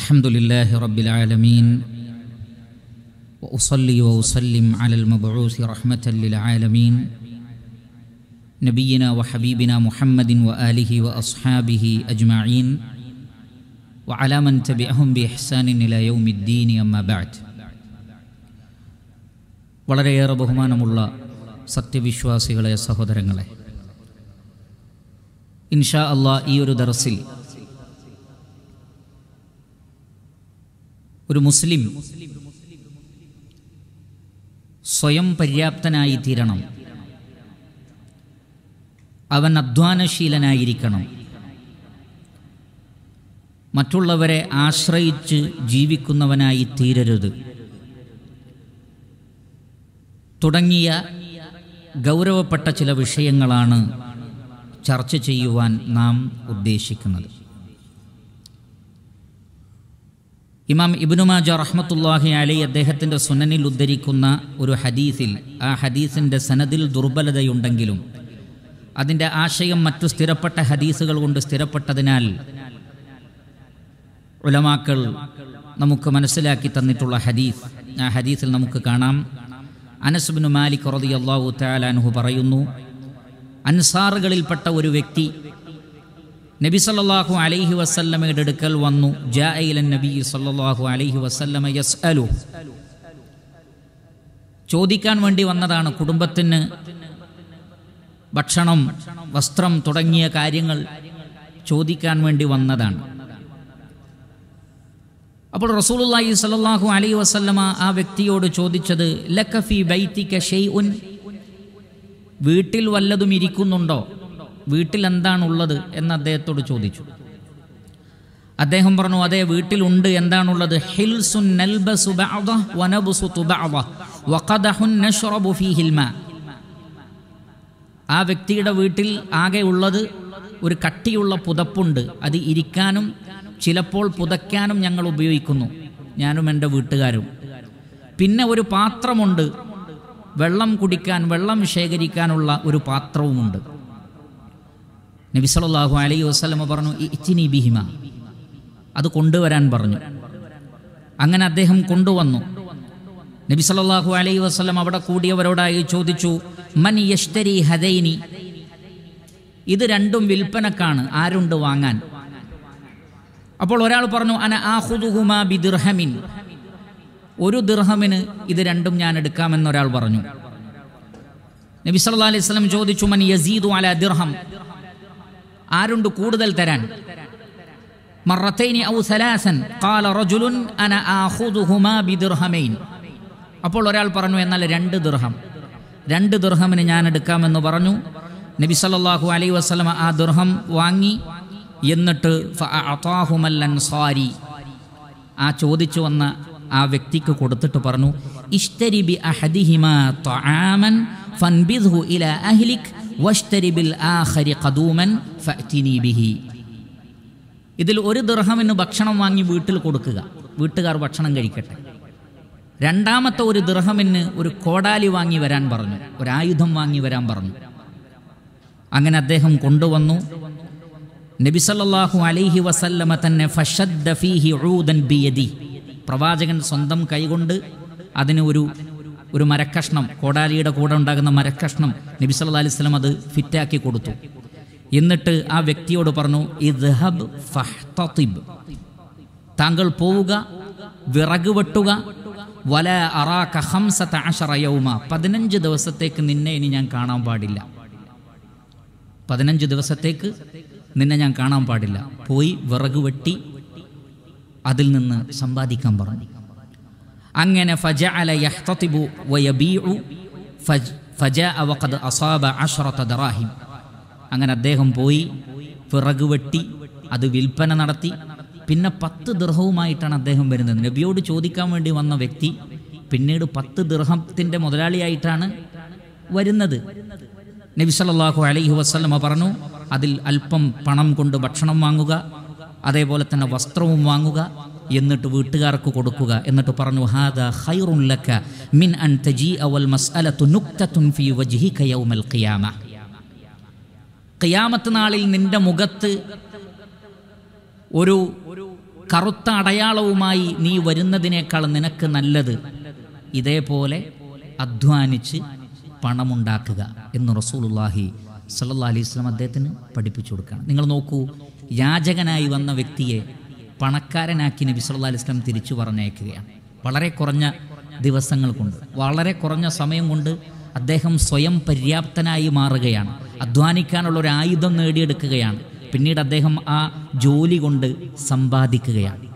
الحمد لله رب العالمين واصلي واسلم على المبعوث رحمه للعالمين نبينا وحبيبنا محمد واله واصحابه اجمعين وعلى من تبعهم باحسان الى يوم الدين اما بعد വളരെയേറെ ബഹുമാനമുള്ള സത്യവിശ്വാസികളെ സഹോദരങ്ങളെ ഇൻഷാ അള്ളാഹ് ഈ ഒരു ദർസിൽ ഒരു മുസ്ലിം സ്വയം പര്യാപ്തനായി തീരണം അവൻ അധ്വാനശീലനായിരിക്കണം മറ്റുള്ളവരെ ആശ്രയിച്ച് ജീവിക്കുന്നവനായി തീരരുത് തുടങ്ങിയ ഗൗരവപ്പെട്ട ചില വിഷയങ്ങളാണ് ചർച്ച ചെയ്യുവാൻ നാം ഉദ്ദേശിക്കുന്നത് ഇമാം ഇബിനുമാജ റഹ്മത്തുല്ലാഹി അലി അദ്ദേഹത്തിൻ്റെ സുനനിൽ ഉദ്ധരിക്കുന്ന ഒരു ഹദീസിൽ ആ ഹദീസിൻ്റെ സനദിൽ ദുർബലതയുണ്ടെങ്കിലും അതിൻ്റെ ആശയം മറ്റു സ്ഥിരപ്പെട്ട ഹദീസുകൾ കൊണ്ട് സ്ഥിരപ്പെട്ടതിനാൽ ഉലമാക്കൾ നമുക്ക് മനസ്സിലാക്കി തന്നിട്ടുള്ള ഹദീസ് ആ ഹദീസിൽ നമുക്ക് കാണാം അനസ്ബിനു മാലിക് റതി അള്ളാഹു താലാനുഹു പറയുന്നു അൻസാറുകളിൽപ്പെട്ട ഒരു വ്യക്തി നബി സല്ലാഹു അലൈഹി വസല്ലമയുടെ അടുക്കൽ വന്നു നബി സല്ലാഹു അലൈഹി വസല്ലമ യസ് അലു ചോദിക്കാൻ വേണ്ടി വന്നതാണ് കുടുംബത്തിന് ഭക്ഷണം വസ്ത്രം തുടങ്ങിയ കാര്യങ്ങൾ ചോദിക്കാൻ വേണ്ടി വന്നതാണ് അപ്പോൾ റസൂലുല്ലാഹി സല്ലാഹു അലൈ വസല്ലമ ആ വ്യക്തിയോട് ചോദിച്ചത് ലക്കഫി ബൈത്തിക്ക ഷെയ് ഉൻ വീട്ടിൽ വല്ലതും ഇരിക്കുന്നുണ്ടോ വീട്ടിൽ എന്താണുള്ളത് എന്ന് അദ്ദേഹത്തോട് ചോദിച്ചു അദ്ദേഹം പറഞ്ഞു അതെ വീട്ടിലുണ്ട് എന്താണുള്ളത് ആ വ്യക്തിയുടെ വീട്ടിൽ ആകെ ഉള്ളത് ഒരു കട്ടിയുള്ള പുതപ്പുണ്ട് അത് ഇരിക്കാനും ചിലപ്പോൾ പുതയ്ക്കാനും ഞങ്ങൾ ഉപയോഗിക്കുന്നു ഞാനും എൻ്റെ വീട്ടുകാരും പിന്നെ ഒരു പാത്രമുണ്ട് വെള്ളം കുടിക്കാൻ വെള്ളം ശേഖരിക്കാനുള്ള ഒരു പാത്രവുമുണ്ട് നബി സല്ലാഹു അലൈ വസ്ലമ പറഞ്ഞു ഇച്ചിനി ബിഹിമ അത് കൊണ്ടുവരാൻ പറഞ്ഞു അങ്ങനെ അദ്ദേഹം കൊണ്ടുവന്നു നബി സലാഹു അലൈ വസ്ലം അവിടെ കൂടിയവരോടായി ചോദിച്ചു മൻ യഷ്തരി ഹദൈനി ഇത് രണ്ടും വിൽപ്പനക്കാണ് ആരുണ്ട് വാങ്ങാൻ അപ്പോൾ ഒരാൾ പറഞ്ഞു അന ആഹുദുഹുമാ ബി ദിർഹമിൻ ഒരു ദിർഹമിന് ഇത് രണ്ടും ഞാൻ എടുക്കാമെന്നൊരാൾ പറഞ്ഞു നബി സല്ലാ അലൈഹി സ്വലം ചോദിച്ചു മൻ യസീദു അല ദിർഹം ആരുണ്ട് കൂടുതൽ തരാൻ ഔ സലാസൻ അപ്പോൾ ഒരാൾ പറഞ്ഞു എന്നാൽ രണ്ട് ദുർഹം രണ്ട് ദുർഹമിന് ഞാൻ എടുക്കാമെന്ന് പറഞ്ഞു നബി സല്ലാഹു അലൈ വസ്ലമ ആ ദുർഹം വാങ്ങി എന്നിട്ട് അൻസാരി ആ ചോദിച്ചു വന്ന ആ വ്യക്തിക്ക് കൊടുത്തിട്ട് പറഞ്ഞു ഇഷ്തരി ബി അഹദിഹിമാൻ ഫൻബിദ്ഹു ഇല അഹ്ലിക് ബിൽ ആഹരി ഖദൂമൻ ബിഹി ഇതിൽ ഒരു ദൃഹമിന് ഭക്ഷണം വാങ്ങി വീട്ടിൽ കൊടുക്കുക വീട്ടുകാർ ഭക്ഷണം കഴിക്കട്ടെ രണ്ടാമത്തെ ഒരു ദൃഹമിന് ഒരു കോടാലി വാങ്ങി വരാൻ പറഞ്ഞു ഒരു ആയുധം വാങ്ങി വരാൻ പറഞ്ഞു അങ്ങനെ അദ്ദേഹം കൊണ്ടുവന്നു നബിസല്ലാഹു അലൈഹി വസല്ലമ തന്നെ ഫഷദ് ഫീഹി പ്രവാചകൻ സ്വന്തം കൈകൊണ്ട് അതിന് ഒരു ഒരു മരക്കഷ്ണം കോടാലിയുടെ കൂടെ ഉണ്ടാകുന്ന മരക്കഷ്ണം നബി സല്ലാ അലൈഹി സ്വലം അത് ഫിറ്റാക്കി കൊടുത്തു എന്നിട്ട് ആ വ്യക്തിയോട് പറഞ്ഞു ഇദ്ഹബ് താങ്കൾ പോവുക വിറക് വെട്ടുക വല അറാ കഹംസത്ത പതിനഞ്ച് ദിവസത്തേക്ക് നിന്നെ ഇനി ഞാൻ കാണാൻ പാടില്ല പതിനഞ്ച് ദിവസത്തേക്ക് നിന്നെ ഞാൻ കാണാൻ പാടില്ല പോയി വിറക് വെട്ടി അതിൽ നിന്ന് സമ്പാദിക്കാൻ പറഞ്ഞു അങ്ങനെ അങ്ങനെ അദ്ദേഹം പോയി പിറകു വെട്ടി അത് വിൽപ്പന നടത്തി പിന്നെ പത്ത് ദൃഹവുമായിട്ടാണ് അദ്ദേഹം വരുന്നത് നബിയോട് ചോദിക്കാൻ വേണ്ടി വന്ന വ്യക്തി പിന്നീട് പത്ത് ദൃഹത്തിൻ്റെ മുതലാളിയായിട്ടാണ് വരുന്നത് നബി സല്ലാഹു അലൈഹി വസ്ലമ പറഞ്ഞു അതിൽ അല്പം പണം കൊണ്ട് ഭക്ഷണം വാങ്ങുക അതേപോലെ തന്നെ വസ്ത്രവും വാങ്ങുക എന്നിട്ട് വീട്ടുകാർക്ക് കൊടുക്കുക എന്നിട്ട് പറഞ്ഞു ഹാദ ലക്ക മിൻ അൻ തജി അവൽ മസ്അലതു നുക്തത്തുൻ ഫി വജ്ഹി കയൗമൽ ഖിയാമ ഖിയാമത്ത് നാളിൽ നിന്റെ മുഖത്ത് ഒരു കറുത്ത അടയാളവുമായി നീ വരുന്നതിനേക്കാൾ നിനക്ക് നല്ലത് ഇതേപോലെ അധ്വാനിച്ച് പണമുണ്ടാക്കുക എന്ന് റസൂലുള്ളാഹി സല്ലാ അലൈഹി സ്വലം അദ്ദേഹത്തിന് പഠിപ്പിച്ചു കൊടുക്കുകയാണ് നിങ്ങൾ നോക്കൂ യാചകനായി വന്ന വ്യക്തിയെ പണക്കാരനാക്കി നബി സല്ലാ അലിസ്ലാം തിരിച്ചു പറഞ്ഞയക്കുകയാണ് വളരെ കുറഞ്ഞ ദിവസങ്ങൾ കൊണ്ട് വളരെ കുറഞ്ഞ സമയം കൊണ്ട് അദ്ദേഹം സ്വയം പര്യാപ്തനായി മാറുകയാണ് അധ്വാനിക്കാനുള്ള ഒരു ആയുധം നേടിയെടുക്കുകയാണ് പിന്നീട് അദ്ദേഹം ആ ജോലി കൊണ്ട് സമ്പാദിക്കുകയാണ്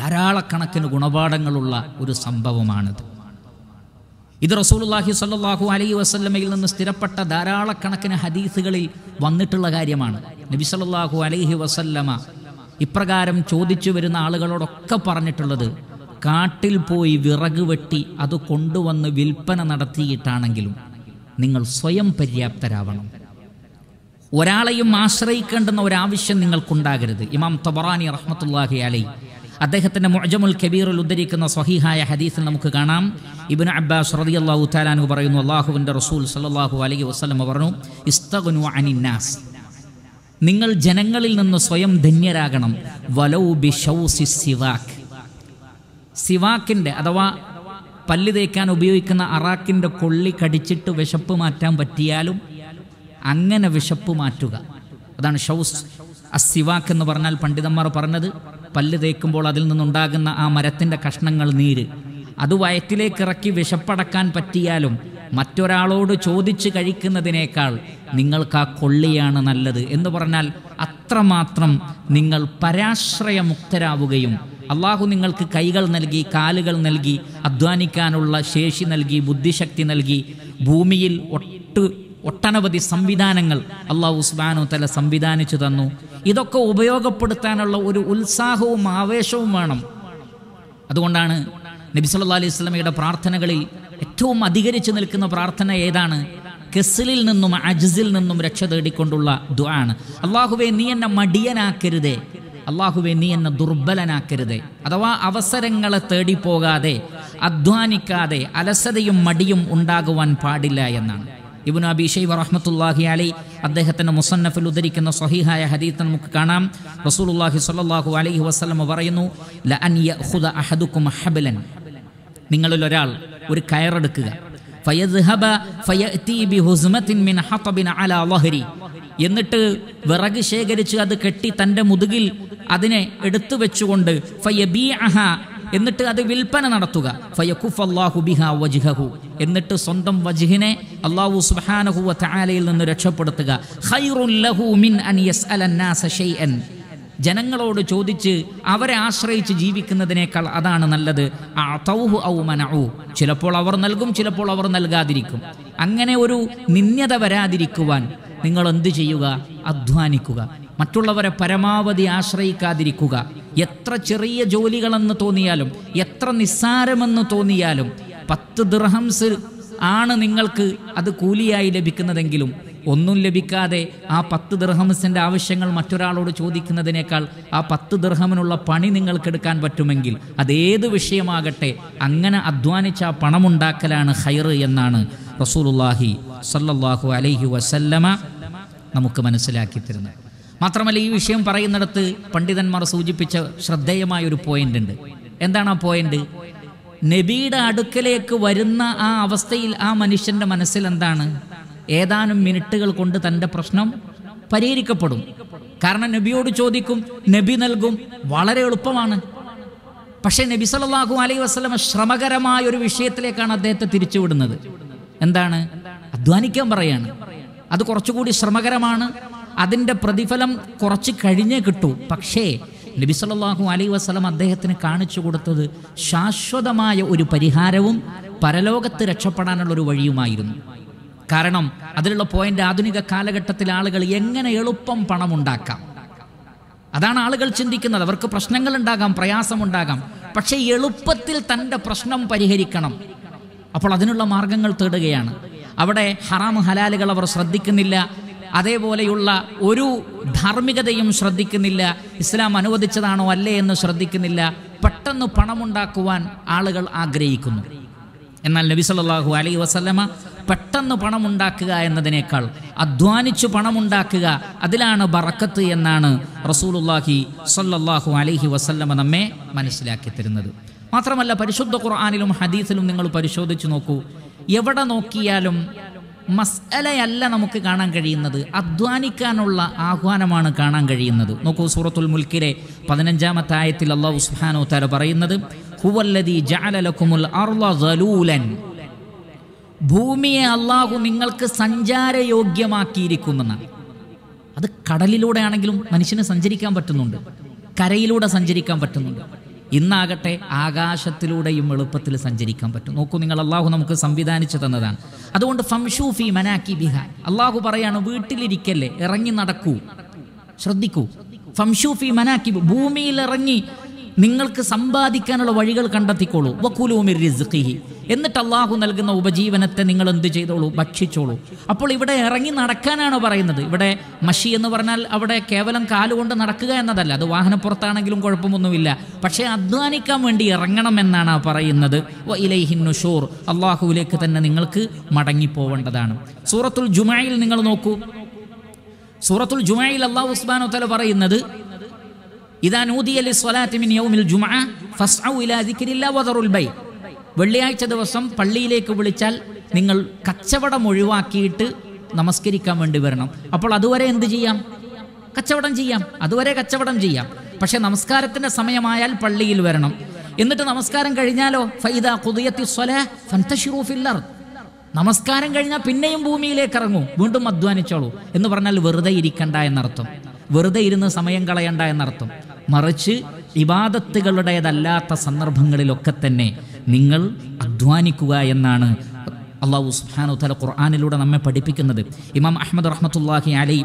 ധാരാളക്കണക്കിന് ഗുണപാഠങ്ങളുള്ള ഒരു സംഭവമാണിത് ഇത് റസൂലുല്ലാഹി സ്വല്ലാഹു അലൈ വസ്ല്ലമയിൽ നിന്ന് സ്ഥിരപ്പെട്ട ധാരാളക്കണക്കിന് ഹദീസുകളിൽ വന്നിട്ടുള്ള കാര്യമാണ് നബി സല്ലാഹു അലൈഹി വസല്ലമ ഇപ്രകാരം ചോദിച്ചു വരുന്ന ആളുകളോടൊക്കെ പറഞ്ഞിട്ടുള്ളത് കാട്ടിൽ പോയി വിറക് വെട്ടി അത് കൊണ്ടുവന്ന് വിൽപ്പന നടത്തിയിട്ടാണെങ്കിലും നിങ്ങൾ സ്വയം പര്യാപ്തരാവണം ഒരാളെയും ആശ്രയിക്കേണ്ടുന്ന ഒരാവശ്യം നിങ്ങൾക്കുണ്ടാകരുത് ഇമാം തബറാനി റഹ്മത്തുല്ലാഹി അലൈ അദ്ദേഹത്തിന്റെ മുഅജമുൽ കബീറിൽ ഉദ്ധരിക്കുന്ന സ്വഹീഹായ ഹദീസിൽ നമുക്ക് കാണാം ഇബിൻ അബ്ബാസ് റതി അള്ളാഹു താലാനു പറയുന്നു അള്ളാഹുവിന്റെ റസൂൽ സല്ലാഹു അലൈഹി വസ്ലമ പറഞ്ഞു ഇസ്തഗുനു അനിന്നാസ് നിങ്ങൾ ജനങ്ങളിൽ നിന്ന് സ്വയം ധന്യരാകണം വലൗ ബി ഷൗസി സിവാക്ക് സിവാക്കിൻ്റെ അഥവാ പല്ല് തേക്കാൻ ഉപയോഗിക്കുന്ന അറാക്കിൻ്റെ കൊള്ളി കടിച്ചിട്ട് വിശപ്പ് മാറ്റാൻ പറ്റിയാലും അങ്ങനെ വിശപ്പ് മാറ്റുക അതാണ് ഷൗസ് അസിവാക്ക് എന്ന് പറഞ്ഞാൽ പണ്ഡിതന്മാർ പറഞ്ഞത് പല്ല് തേക്കുമ്പോൾ അതിൽ നിന്നുണ്ടാകുന്ന ആ മരത്തിൻ്റെ കഷ്ണങ്ങൾ നീര് അത് വയറ്റിലേക്ക് ഇറക്കി വിശപ്പടക്കാൻ പറ്റിയാലും മറ്റൊരാളോട് ചോദിച്ച് കഴിക്കുന്നതിനേക്കാൾ നിങ്ങൾക്ക് ആ കൊള്ളിയാണ് നല്ലത് എന്ന് പറഞ്ഞാൽ അത്രമാത്രം നിങ്ങൾ പരാശ്രയമുക്തരാവുകയും അള്ളാഹു നിങ്ങൾക്ക് കൈകൾ നൽകി കാലുകൾ നൽകി അധ്വാനിക്കാനുള്ള ശേഷി നൽകി ബുദ്ധിശക്തി നൽകി ഭൂമിയിൽ ഒട്ട് ഒട്ടനവധി സംവിധാനങ്ങൾ അള്ളാഹു ഉസ്മാനു തല സംവിധാനിച്ചു തന്നു ഇതൊക്കെ ഉപയോഗപ്പെടുത്താനുള്ള ഒരു ഉത്സാഹവും ആവേശവും വേണം അതുകൊണ്ടാണ് നബി സല്ലാ അലൈഹി സ്വലമയുടെ പ്രാർത്ഥനകളിൽ ഏറ്റവും അധികരിച്ചു നിൽക്കുന്ന പ്രാർത്ഥന ഏതാണ് കെസിലിൽ നിന്നും അജിസിൽ നിന്നും രക്ഷ തേടിക്കൊണ്ടുള്ള ആണ് അള്ളാഹുവെ നീ എന്നെ മടിയനാക്കരുതേ അള്ളാഹുവെ നീ എന്നെ ദുർബലനാക്കരുതേ അഥവാ അവസരങ്ങളെ തേടിപ്പോകാതെ അധ്വാനിക്കാതെ അലസതയും മടിയും ഉണ്ടാകുവാൻ പാടില്ല എന്നാണ് ഇബുൻ അബിഷൈ വറഹമത്തുല്ലാഹി അലി അദ്ദേഹത്തിൻ്റെ മുസന്നഫിൽ ഉദ്ധരിക്കുന്ന സ്വഹീഹായ ഹദീത്ത് നമുക്ക് കാണാം റസൂലുല്ലാഹി സ്വല്ലല്ലാഹു അലൈഹി വസ്ലമ പറയുന്നു ല ഹബലൻ നിങ്ങളിൽ ഒരാൾ ഒരു കയറെടുക്കുക എന്നിട്ട് വിറക് ശേഖരിച്ച് അത് കെട്ടി തൻ്റെ മുതുകിൽ അതിനെ എടുത്തു വെച്ചുകൊണ്ട് എന്നിട്ട് അത് വിൽപ്പന നടത്തുക എന്നിട്ട് സ്വന്തം വജിഹിനെ അള്ളാഹു സുഹാനഹുലയിൽ നിന്ന് രക്ഷപ്പെടുത്തുക ജനങ്ങളോട് ചോദിച്ച് അവരെ ആശ്രയിച്ച് ജീവിക്കുന്നതിനേക്കാൾ അതാണ് നല്ലത് തൗഹു ഔ ചിലപ്പോൾ അവർ നൽകും ചിലപ്പോൾ അവർ നൽകാതിരിക്കും അങ്ങനെ ഒരു നിന്യത വരാതിരിക്കുവാൻ നിങ്ങൾ എന്ത് ചെയ്യുക അധ്വാനിക്കുക മറ്റുള്ളവരെ പരമാവധി ആശ്രയിക്കാതിരിക്കുക എത്ര ചെറിയ ജോലികളെന്ന് തോന്നിയാലും എത്ര നിസ്സാരമെന്ന് തോന്നിയാലും പത്ത് ദിർഹംസ് ആണ് നിങ്ങൾക്ക് അത് കൂലിയായി ലഭിക്കുന്നതെങ്കിലും ഒന്നും ലഭിക്കാതെ ആ പത്ത് ദർഹംസിൻ്റെ ആവശ്യങ്ങൾ മറ്റൊരാളോട് ചോദിക്കുന്നതിനേക്കാൾ ആ പത്ത് ദർഹമിനുള്ള പണി നിങ്ങൾക്കെടുക്കാൻ പറ്റുമെങ്കിൽ അതേത് വിഷയമാകട്ടെ അങ്ങനെ അധ്വാനിച്ച ആ പണമുണ്ടാക്കലാണ് ഹൈർ എന്നാണ് റസൂലുല്ലാഹി സല്ലല്ലാഹു അലൈഹി വസല്ലമ നമുക്ക് മനസ്സിലാക്കി തരുന്നത് മാത്രമല്ല ഈ വിഷയം പറയുന്നിടത്ത് പണ്ഡിതന്മാർ സൂചിപ്പിച്ച ശ്രദ്ധേയമായ ഒരു പോയിന്റ് ഉണ്ട് എന്താണ് ആ പോയിന്റ് നബിയുടെ അടുക്കലേക്ക് വരുന്ന ആ അവസ്ഥയിൽ ആ മനുഷ്യന്റെ മനസ്സിൽ എന്താണ് ഏതാനും മിനിറ്റുകൾ കൊണ്ട് തൻ്റെ പ്രശ്നം പരിഹരിക്കപ്പെടും കാരണം നബിയോട് ചോദിക്കും നബി നൽകും വളരെ എളുപ്പമാണ് പക്ഷേ നബി സല്ലാഹു അലൈഹി വസ്ലമ ശ്രമകരമായ ഒരു വിഷയത്തിലേക്കാണ് അദ്ദേഹത്തെ തിരിച്ചുവിടുന്നത് എന്താണ് അധ്വാനിക്കാൻ പറയാണ് അത് കുറച്ചുകൂടി ശ്രമകരമാണ് അതിൻ്റെ പ്രതിഫലം കുറച്ച് കഴിഞ്ഞേ കിട്ടൂ പക്ഷേ നബി സല്ലാഹു അലൈ വസ്ലം അദ്ദേഹത്തിന് കാണിച്ചു കൊടുത്തത് ശാശ്വതമായ ഒരു പരിഹാരവും പരലോകത്ത് രക്ഷപ്പെടാനുള്ള ഒരു വഴിയുമായിരുന്നു കാരണം അതിലുള്ള പോയിന്റ് ആധുനിക കാലഘട്ടത്തിൽ ആളുകൾ എങ്ങനെ എളുപ്പം പണമുണ്ടാക്കാം അതാണ് ആളുകൾ ചിന്തിക്കുന്നത് അവർക്ക് പ്രശ്നങ്ങൾ ഉണ്ടാകാം പ്രയാസമുണ്ടാകാം പക്ഷേ എളുപ്പത്തിൽ തൻ്റെ പ്രശ്നം പരിഹരിക്കണം അപ്പോൾ അതിനുള്ള മാർഗങ്ങൾ തേടുകയാണ് അവിടെ ഹറാം ഹലാലുകൾ അവർ ശ്രദ്ധിക്കുന്നില്ല അതേപോലെയുള്ള ഒരു ധാർമ്മികതയും ശ്രദ്ധിക്കുന്നില്ല ഇസ്ലാം അനുവദിച്ചതാണോ അല്ലേ എന്ന് ശ്രദ്ധിക്കുന്നില്ല പെട്ടെന്ന് പണമുണ്ടാക്കുവാൻ ആളുകൾ ആഗ്രഹിക്കുന്നു എന്നാൽ നബി സല്ലാഹു അലൈ വസല്ലമ പെട്ടെന്ന് പണമുണ്ടാക്കുക എന്നതിനേക്കാൾ അധ്വാനിച്ചു പണമുണ്ടാക്കുക അതിലാണ് ബറക്കത്ത് എന്നാണ് റസൂലുല്ലാഹി സല്ലല്ലാഹു അലൈഹി വസല്ലമ നമ്മെ മനസ്സിലാക്കി തരുന്നത് മാത്രമല്ല പരിശുദ്ധ ഖുർആാനിലും ഹദീസിലും നിങ്ങൾ പരിശോധിച്ചു നോക്കൂ എവിടെ നോക്കിയാലും മസ്അലയല്ല നമുക്ക് കാണാൻ കഴിയുന്നത് അധ്വാനിക്കാനുള്ള ആഹ്വാനമാണ് കാണാൻ കഴിയുന്നത് നോക്കൂ സൂറത്തുൽ മുൽക്കിലെ പതിനഞ്ചാമത്തെ ആയത്തിൽ അള്ളാഹു സുഹാനോ താര പറയുന്നത് ഭൂമിയെ അള്ളാഹു നിങ്ങൾക്ക് സഞ്ചാരയോഗ്യമാക്കിയിരിക്കുമെന്നാണ് അത് കടലിലൂടെ ആണെങ്കിലും മനുഷ്യന് സഞ്ചരിക്കാൻ പറ്റുന്നുണ്ട് കരയിലൂടെ സഞ്ചരിക്കാൻ പറ്റുന്നുണ്ട് ഇന്നാകട്ടെ ആകാശത്തിലൂടെയും എളുപ്പത്തിൽ സഞ്ചരിക്കാൻ പറ്റും നോക്കൂ നിങ്ങൾ അള്ളാഹു നമുക്ക് സംവിധാനിച്ചു തന്നതാണ് അതുകൊണ്ട് ഫംഷൂഫി മനാക്കി ബിഹാൻ അള്ളാഹു പറയാണ് വീട്ടിലിരിക്കല്ലേ ഇറങ്ങി നടക്കൂ ശ്രദ്ധിക്കൂ ഫംഷൂഫി മനാക്കി ഭൂമിയിൽ ഇറങ്ങി നിങ്ങൾക്ക് സമ്പാദിക്കാനുള്ള വഴികൾ കണ്ടെത്തിക്കോളൂ വക്കൂലൂമി റിസ്ഖിഹി എന്നിട്ട് അള്ളാഹു നൽകുന്ന ഉപജീവനത്തെ നിങ്ങൾ എന്ത് ചെയ്തോളൂ ഭക്ഷിച്ചോളൂ അപ്പോൾ ഇവിടെ ഇറങ്ങി നടക്കാനാണ് പറയുന്നത് ഇവിടെ മഷി എന്ന് പറഞ്ഞാൽ അവിടെ കേവലം കാലുകൊണ്ട് നടക്കുക എന്നതല്ല അത് വാഹനപ്പുറത്താണെങ്കിലും കുഴപ്പമൊന്നുമില്ല പക്ഷേ അധ്വാനിക്കാൻ വേണ്ടി ഇറങ്ങണം എന്നാണ് പറയുന്നത് ഇലൈഹിന്നുഷൂർ അള്ളാഹുവിലേക്ക് തന്നെ നിങ്ങൾക്ക് മടങ്ങിപ്പോവേണ്ടതാണ് സൂറത്തുൽ ജുമായിൽ നിങ്ങൾ നോക്കൂ സൂറത്തുൽ ജുമായിൽ അള്ളാഹു ഉസ്മാനോ തല പറയുന്നത് ഇതാ നൂതിയലി സ്വലാത്തിമിൻ യൗമിൽ ഇലാ വദറുൽ ബൈ വെള്ളിയാഴ്ച ദിവസം പള്ളിയിലേക്ക് വിളിച്ചാൽ നിങ്ങൾ കച്ചവടം ഒഴിവാക്കിയിട്ട് നമസ്കരിക്കാൻ വേണ്ടി വരണം അപ്പോൾ അതുവരെ എന്ത് ചെയ്യാം കച്ചവടം ചെയ്യാം അതുവരെ കച്ചവടം ചെയ്യാം പക്ഷെ നമസ്കാരത്തിന്റെ സമയമായാൽ പള്ളിയിൽ വരണം എന്നിട്ട് നമസ്കാരം കഴിഞ്ഞാലോ നമസ്കാരം കഴിഞ്ഞാൽ പിന്നെയും ഭൂമിയിലേക്ക് ഇറങ്ങൂ വീണ്ടും അധ്വാനിച്ചോളൂ എന്ന് പറഞ്ഞാൽ വെറുതെ ഇരിക്കണ്ട എന്നർത്ഥം വെറുതെ ഇരുന്ന് സമയം കളയണ്ട എന്നർത്ഥം മറിച്ച് ഇബാദത്തുകളുടേതല്ലാത്ത സന്ദർഭങ്ങളിലൊക്കെ തന്നെ നിങ്ങൾ അധ്വാനിക്കുക എന്നാണ് അള്ളാഹു സുഹാനു തല ഖുർആാനിലൂടെ നമ്മെ പഠിപ്പിക്കുന്നത് ഇമാം അഹമ്മദ് റഹ്മത്തുല്ലാഹി അലൈ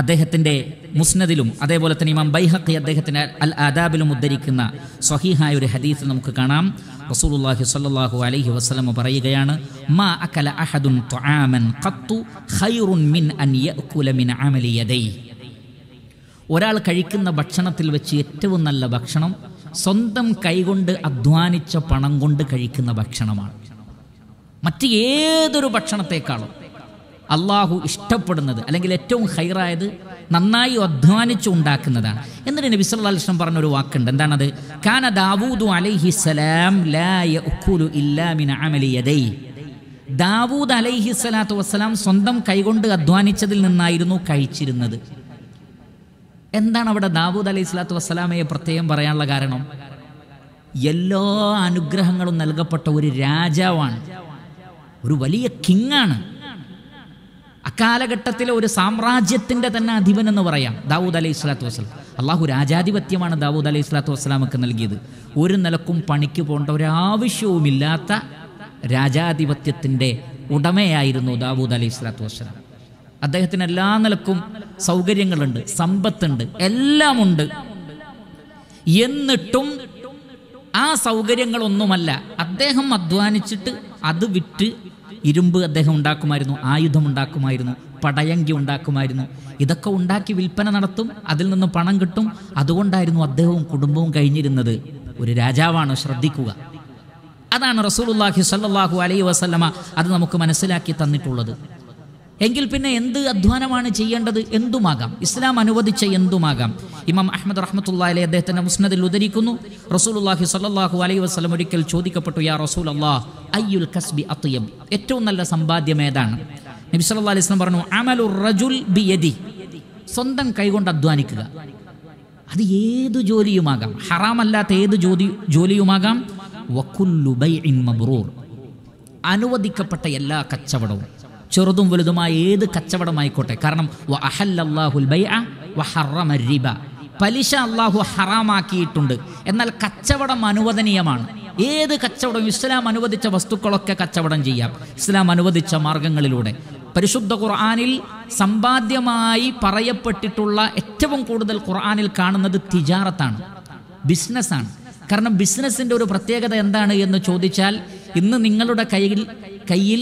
അദ്ദേഹത്തിൻ്റെ മുസ്നദിലും അതേപോലെ തന്നെ ഇമാം ബൈഹഖി അദ്ദേഹത്തിൻ്റെ അൽ അദാബിലും ഉദ്ധരിക്കുന്ന സ്വഹീഹായ ഒരു ഹദീസ് നമുക്ക് കാണാം റസൂലുള്ളാഹി സ്വല്ലല്ലാഹു അലൈഹി വസല്ലം പറയുകയാണ് മാ അകല അഹദുൻ ത്വആമൻ ഖത്തു ഖൈറുൻ മിൻ അൻ യഅകുല മിൻ അമലി യദൈഹി ഒരാൾ കഴിക്കുന്ന ഭക്ഷണത്തിൽ വെച്ച് ഏറ്റവും നല്ല ഭക്ഷണം സ്വന്തം കൈകൊണ്ട് അധ്വാനിച്ച പണം കൊണ്ട് കഴിക്കുന്ന ഭക്ഷണമാണ് മറ്റ് ഏതൊരു ഭക്ഷണത്തെക്കാളും അള്ളാഹു ഇഷ്ടപ്പെടുന്നത് അല്ലെങ്കിൽ ഏറ്റവും ഹൈറായത് നന്നായി അധ്വാനിച്ചു ഉണ്ടാക്കുന്നതാണ് എന്നിട്ട് നബി സല്ലല്ലാഹു അലൈഹി പറഞ്ഞ ഒരു വാക്കുണ്ട് എന്താണത് കാന ദാവൂദു അലൈഹി സലാം ലാ യഅകുലു ഇല്ലാ യദൈ ദാവൂദ് അലൈഹി സ്വലാത്തു വസ്സലാം സ്വന്തം കൈകൊണ്ട് അധ്വാനിച്ചതിൽ നിന്നായിരുന്നു കഴിച്ചിരുന്നത് എന്താണ് അവിടെ ദാവൂദ് അലൈഹി സ്വലാത്തു വസ്സലാമയെ പ്രത്യേകം പറയാനുള്ള കാരണം എല്ലാ അനുഗ്രഹങ്ങളും നൽകപ്പെട്ട ഒരു രാജാവാണ് ഒരു വലിയ കിങ്ങാണ് അക്കാലഘട്ടത്തിലെ ഒരു സാമ്രാജ്യത്തിൻ്റെ തന്നെ അധിപൻ എന്ന് പറയാം ദാവൂദ് അലൈഹി സ്വലാത്തു വസ്സലാം അള്ളാഹു രാജാധിപത്യമാണ് ദാവൂദ് അലൈഹി സ്വലാത്തു വസ്സലാമൊക്കെ നൽകിയത് ഒരു നിലക്കും പണിക്ക് പോകേണ്ട ഒരാവശ്യവുമില്ലാത്ത രാജാധിപത്യത്തിൻ്റെ ഉടമയായിരുന്നു ദാവൂദ് അലൈഹി സ്വലാത്തു വസ്സലാം അദ്ദേഹത്തിന് എല്ലാ നിലക്കും സൗകര്യങ്ങളുണ്ട് സമ്പത്തുണ്ട് എല്ലാമുണ്ട് എന്നിട്ടും ആ സൗകര്യങ്ങളൊന്നുമല്ല അദ്ദേഹം അധ്വാനിച്ചിട്ട് അത് വിറ്റ് ഇരുമ്പ് അദ്ദേഹം ഉണ്ടാക്കുമായിരുന്നു ആയുധം ഉണ്ടാക്കുമായിരുന്നു പടയങ്കി ഉണ്ടാക്കുമായിരുന്നു ഇതൊക്കെ ഉണ്ടാക്കി വിൽപ്പന നടത്തും അതിൽ നിന്ന് പണം കിട്ടും അതുകൊണ്ടായിരുന്നു അദ്ദേഹവും കുടുംബവും കഴിഞ്ഞിരുന്നത് ഒരു രാജാവാണ് ശ്രദ്ധിക്കുക അതാണ് റസൂൽ സല്ലാഹു അലൈ വസല്ലമ അത് നമുക്ക് മനസ്സിലാക്കി തന്നിട്ടുള്ളത് എങ്കിൽ പിന്നെ എന്ത് അധ്വാനമാണ് ചെയ്യേണ്ടത് എന്തുമാകാം ഇസ്ലാം അനുവദിച്ച എന്തുമാകാം ഇമാം അഹമ്മദ് റഹ്മത്തുല്ലാലെ അദ്ദേഹത്തിന്റെ മുസ്നദിൽ ഉദരിക്കുന്നു റസൂലുള്ളാഹി സല്ലാഹു അലൈ വസ്ലം ഒരിക്കൽ ചോദിക്കപ്പെട്ടു യാ റസൂൽ അള്ളാഹ് അയ്യുൽ കസ്ബി അത്തിയം ഏറ്റവും നല്ല സമ്പാദ്യം ഏതാണ് നബി സല്ലാ അലൈഹി സ്വലം പറഞ്ഞു അമലു റജുൽ യദി സ്വന്തം കൈകൊണ്ട് അധ്വാനിക്കുക അത് ഏത് ജോലിയുമാകാം ഹറാമല്ലാത്ത ഏത് ജോലി ജോലിയുമാകാം വക്കുല്ലു ബൈ ഇൻ മബ്രൂർ അനുവദിക്കപ്പെട്ട എല്ലാ കച്ചവടവും ചെറുതും വലുതുമായ ഏത് കച്ചവടമായിക്കോട്ടെ കാരണം റിബ പലിശ അള്ളാഹു ഹറാമാക്കിയിട്ടുണ്ട് എന്നാൽ കച്ചവടം അനുവദനീയമാണ് ഏത് കച്ചവടം ഇസ്ലാം അനുവദിച്ച വസ്തുക്കളൊക്കെ കച്ചവടം ചെയ്യാം ഇസ്ലാം അനുവദിച്ച മാർഗങ്ങളിലൂടെ പരിശുദ്ധ ഖുർആാനിൽ സമ്പാദ്യമായി പറയപ്പെട്ടിട്ടുള്ള ഏറ്റവും കൂടുതൽ ഖുർആാനിൽ കാണുന്നത് തിജാറത്താണ് ബിസിനസ്സാണ് കാരണം ബിസിനസ്സിൻ്റെ ഒരു പ്രത്യേകത എന്താണ് എന്ന് ചോദിച്ചാൽ ഇന്ന് നിങ്ങളുടെ കയ്യിൽ കയ്യിൽ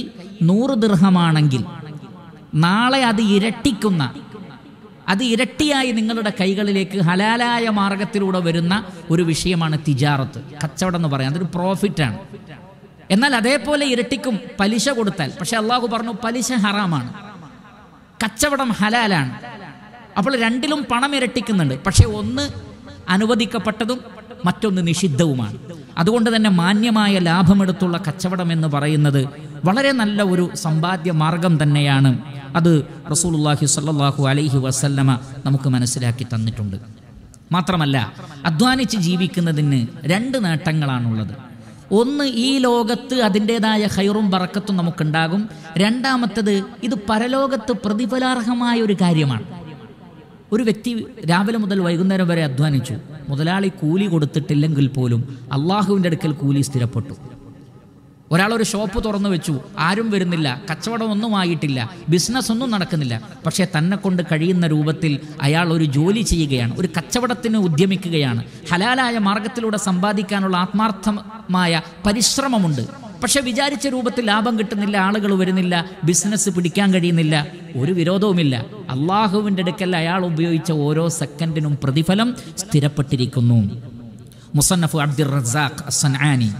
നൂറ് ദീർഘമാണെങ്കിൽ നാളെ അത് ഇരട്ടിക്കുന്ന അത് ഇരട്ടിയായി നിങ്ങളുടെ കൈകളിലേക്ക് ഹലാലായ മാർഗത്തിലൂടെ വരുന്ന ഒരു വിഷയമാണ് തിജാറത്ത് കച്ചവടം എന്ന് പറയാം അതൊരു പ്രോഫിറ്റാണ് എന്നാൽ അതേപോലെ ഇരട്ടിക്കും പലിശ കൊടുത്താൽ പക്ഷെ അള്ളാഹു പറഞ്ഞു പലിശ ഹറാമാണ് കച്ചവടം ഹലാലാണ് അപ്പോൾ രണ്ടിലും പണം ഇരട്ടിക്കുന്നുണ്ട് പക്ഷെ ഒന്ന് അനുവദിക്കപ്പെട്ടതും മറ്റൊന്ന് നിഷിദ്ധവുമാണ് അതുകൊണ്ട് തന്നെ മാന്യമായ ലാഭമെടുത്തുള്ള കച്ചവടം എന്ന് പറയുന്നത് വളരെ നല്ല ഒരു സമ്പാദ്യ മാർഗം തന്നെയാണ് അത് റസൂലുല്ലാഹി സല്ലാഹു അലൈഹി വസല്ലമ നമുക്ക് മനസ്സിലാക്കി തന്നിട്ടുണ്ട് മാത്രമല്ല അധ്വാനിച്ച് ജീവിക്കുന്നതിന് രണ്ട് നേട്ടങ്ങളാണുള്ളത് ഒന്ന് ഈ ലോകത്ത് അതിൻ്റെതായ ഹൈറും പറക്കത്തും നമുക്കുണ്ടാകും രണ്ടാമത്തത് ഇത് പരലോകത്ത് പ്രതിഫലാർഹമായ ഒരു കാര്യമാണ് ഒരു വ്യക്തി രാവിലെ മുതൽ വൈകുന്നേരം വരെ അധ്വാനിച്ചു മുതലാളി കൂലി കൊടുത്തിട്ടില്ലെങ്കിൽ പോലും അള്ളാഹുവിൻ്റെ അടുക്കൽ കൂലി സ്ഥിരപ്പെട്ടു ഒരാളൊരു ഷോപ്പ് തുറന്നു വെച്ചു ആരും വരുന്നില്ല കച്ചവടമൊന്നും ആയിട്ടില്ല ബിസിനസ് ഒന്നും നടക്കുന്നില്ല പക്ഷേ തന്നെ കൊണ്ട് കഴിയുന്ന രൂപത്തിൽ അയാൾ ഒരു ജോലി ചെയ്യുകയാണ് ഒരു കച്ചവടത്തിന് ഉദ്യമിക്കുകയാണ് ഹലാലായ മാർഗത്തിലൂടെ സമ്പാദിക്കാനുള്ള ആത്മാർത്ഥമായ പരിശ്രമമുണ്ട് പക്ഷെ വിചാരിച്ച രൂപത്തിൽ ലാഭം കിട്ടുന്നില്ല ആളുകൾ വരുന്നില്ല ബിസിനസ് പിടിക്കാൻ കഴിയുന്നില്ല ഒരു വിരോധവുമില്ല അള്ളാഹുവിൻ്റെ അടുക്കൽ അയാൾ ഉപയോഗിച്ച ഓരോ സെക്കൻഡിനും പ്രതിഫലം സ്ഥിരപ്പെട്ടിരിക്കുന്നു മുസന്നഫ് അബ്ദുർ റസാഖ് അസൻ ആനി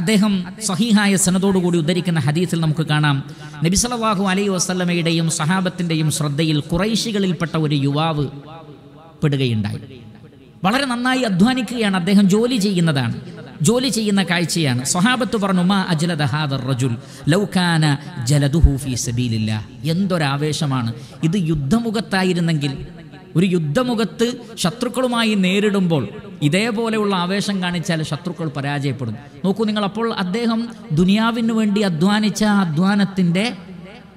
അദ്ദേഹം സഹീഹായ സനതോടുകൂടി ഉദ്ധരിക്കുന്ന ഹദീസിൽ നമുക്ക് കാണാം നബിസലവാഹു അലൈ വസ്ലമയുടെയും സഹാബത്തിൻ്റെയും ശ്രദ്ധയിൽ കുറൈശികളിൽപ്പെട്ട ഒരു യുവാവ് പെടുകയുണ്ടായി വളരെ നന്നായി അധ്വാനിക്കുകയാണ് അദ്ദേഹം ജോലി ചെയ്യുന്നതാണ് ജോലി ചെയ്യുന്ന കാഴ്ചയാണ് സ്വഹാബത്ത് പറഞ്ഞു മാ അജലദഹാദുൽ ലൗകാന ജലദുഹൂഫി സബീലില്ല എന്തൊരാവേശമാണ് ഇത് യുദ്ധമുഖത്തായിരുന്നെങ്കിൽ ഒരു യുദ്ധമുഖത്ത് ശത്രുക്കളുമായി നേരിടുമ്പോൾ ഇതേപോലെയുള്ള ആവേശം കാണിച്ചാൽ ശത്രുക്കൾ പരാജയപ്പെടും നോക്കൂ നിങ്ങൾ അപ്പോൾ അദ്ദേഹം ദുനിയാവിന് വേണ്ടി അധ്വാനിച്ച അധ്വാനത്തിൻ്റെ